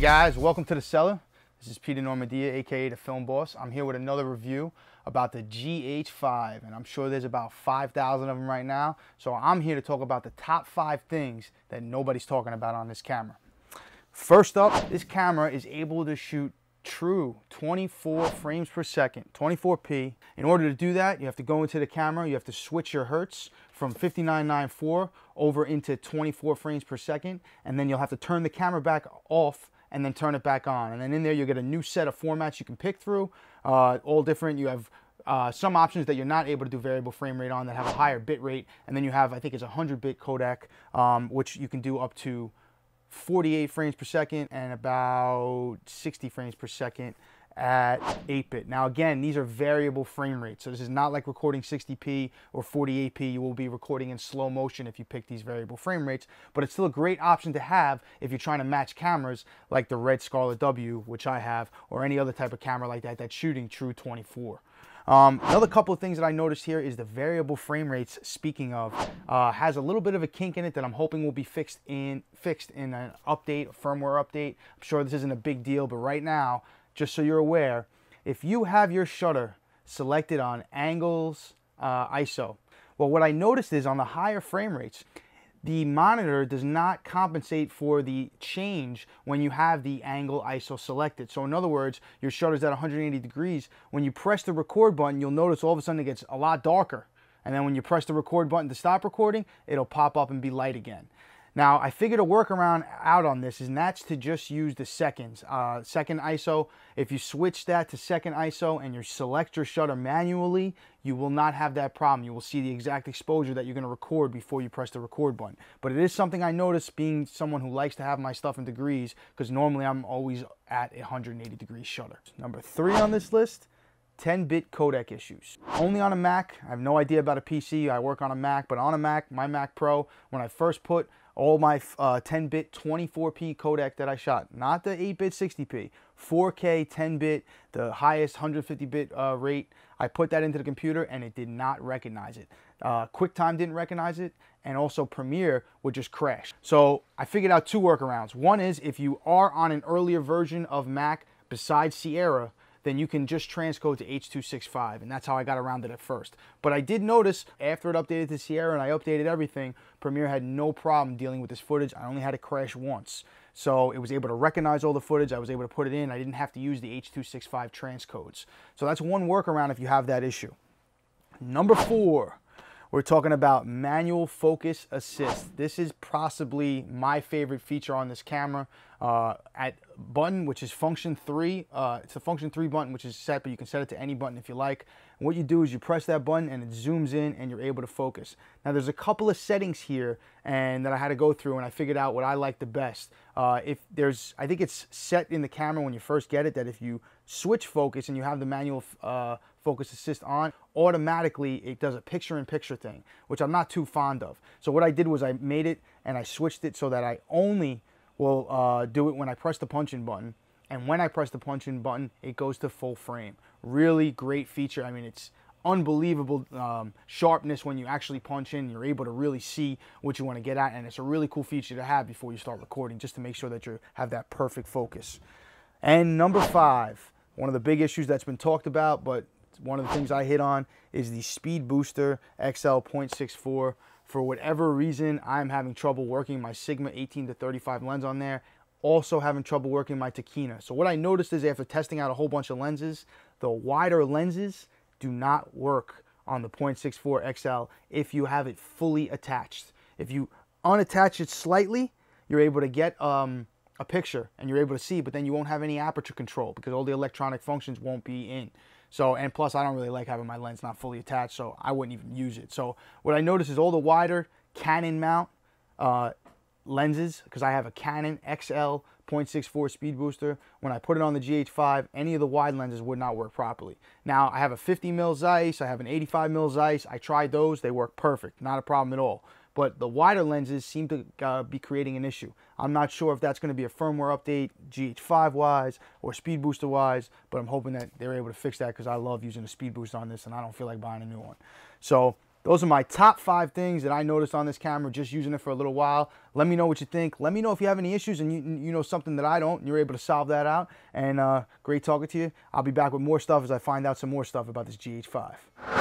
guys, welcome to the cellar. This is Peter Normandia, aka the Film Boss. I'm here with another review about the GH5, and I'm sure there's about 5,000 of them right now. So I'm here to talk about the top five things that nobody's talking about on this camera. First up, this camera is able to shoot true 24 frames per second, 24p. In order to do that, you have to go into the camera, you have to switch your hertz from 59.94 over into 24 frames per second, and then you'll have to turn the camera back off and then turn it back on. And then in there, you'll get a new set of formats you can pick through, uh, all different. You have uh, some options that you're not able to do variable frame rate on that have a higher bit rate. And then you have, I think it's a 100 bit codec, um, which you can do up to 48 frames per second and about 60 frames per second at 8-bit. Now again, these are variable frame rates. So this is not like recording 60p or 48p. You will be recording in slow motion if you pick these variable frame rates, but it's still a great option to have if you're trying to match cameras like the Red Scarlet W, which I have, or any other type of camera like that that's shooting true 24. Um, another couple of things that I noticed here is the variable frame rates, speaking of, uh, has a little bit of a kink in it that I'm hoping will be fixed in fixed in an update, a firmware update. I'm sure this isn't a big deal, but right now just so you're aware, if you have your shutter selected on angles, uh, ISO, well, what I noticed is on the higher frame rates, the monitor does not compensate for the change when you have the angle ISO selected. So in other words, your shutter's at 180 degrees. When you press the record button, you'll notice all of a sudden it gets a lot darker. And then when you press the record button to stop recording, it'll pop up and be light again. Now I figured a workaround out on this and that's to just use the seconds, uh, second ISO. If you switch that to second ISO and you select your shutter manually, you will not have that problem. You will see the exact exposure that you're gonna record before you press the record button. But it is something I noticed being someone who likes to have my stuff in degrees because normally I'm always at 180 degree shutter. Number three on this list, 10-bit codec issues. Only on a Mac, I have no idea about a PC, I work on a Mac, but on a Mac, my Mac Pro, when I first put all my 10-bit uh, 24p codec that I shot, not the 8-bit 60p, 4K 10-bit, the highest 150-bit uh, rate. I put that into the computer and it did not recognize it. Uh, QuickTime didn't recognize it and also Premiere would just crash. So I figured out two workarounds. One is if you are on an earlier version of Mac besides Sierra, then you can just transcode to H265. And that's how I got around it at first. But I did notice after it updated to Sierra and I updated everything, Premiere had no problem dealing with this footage. I only had to crash once. So it was able to recognize all the footage. I was able to put it in. I didn't have to use the H265 transcodes. So that's one workaround if you have that issue. Number four, we're talking about manual focus assist. This is possibly my favorite feature on this camera. Uh, at button, which is function three, uh, it's a function three button, which is set, but you can set it to any button if you like. And what you do is you press that button and it zooms in and you're able to focus. Now there's a couple of settings here and that I had to go through and I figured out what I like the best. Uh, if there's, I think it's set in the camera when you first get it that if you switch focus and you have the manual uh, focus assist on, automatically it does a picture in picture thing, which I'm not too fond of. So what I did was I made it and I switched it so that I only will uh, do it when I press the punch-in button. And when I press the punch-in button, it goes to full frame. Really great feature. I mean, it's unbelievable um, sharpness when you actually punch in. You're able to really see what you want to get at, and it's a really cool feature to have before you start recording, just to make sure that you have that perfect focus. And number five, one of the big issues that's been talked about, but one of the things I hit on is the Speed Booster XL for whatever reason, I'm having trouble working my Sigma 18 to 35 lens on there. Also having trouble working my Takina. So what I noticed is after testing out a whole bunch of lenses, the wider lenses do not work on the 0.64 XL if you have it fully attached. If you unattach it slightly, you're able to get um, a picture and you're able to see, but then you won't have any aperture control because all the electronic functions won't be in. So, and plus I don't really like having my lens not fully attached, so I wouldn't even use it. So what I notice is all the wider Canon mount uh, lenses, because I have a Canon XL 0.64 speed booster. When I put it on the GH5, any of the wide lenses would not work properly. Now I have a 50 mm Zeiss, I have an 85 mm Zeiss. I tried those, they work perfect, not a problem at all but the wider lenses seem to uh, be creating an issue. I'm not sure if that's going to be a firmware update, GH5 wise or speed booster wise, but I'm hoping that they're able to fix that because I love using a speed boost on this and I don't feel like buying a new one. So those are my top five things that I noticed on this camera just using it for a little while. Let me know what you think. Let me know if you have any issues and you, you know something that I don't and you're able to solve that out. And uh, great talking to you. I'll be back with more stuff as I find out some more stuff about this GH5.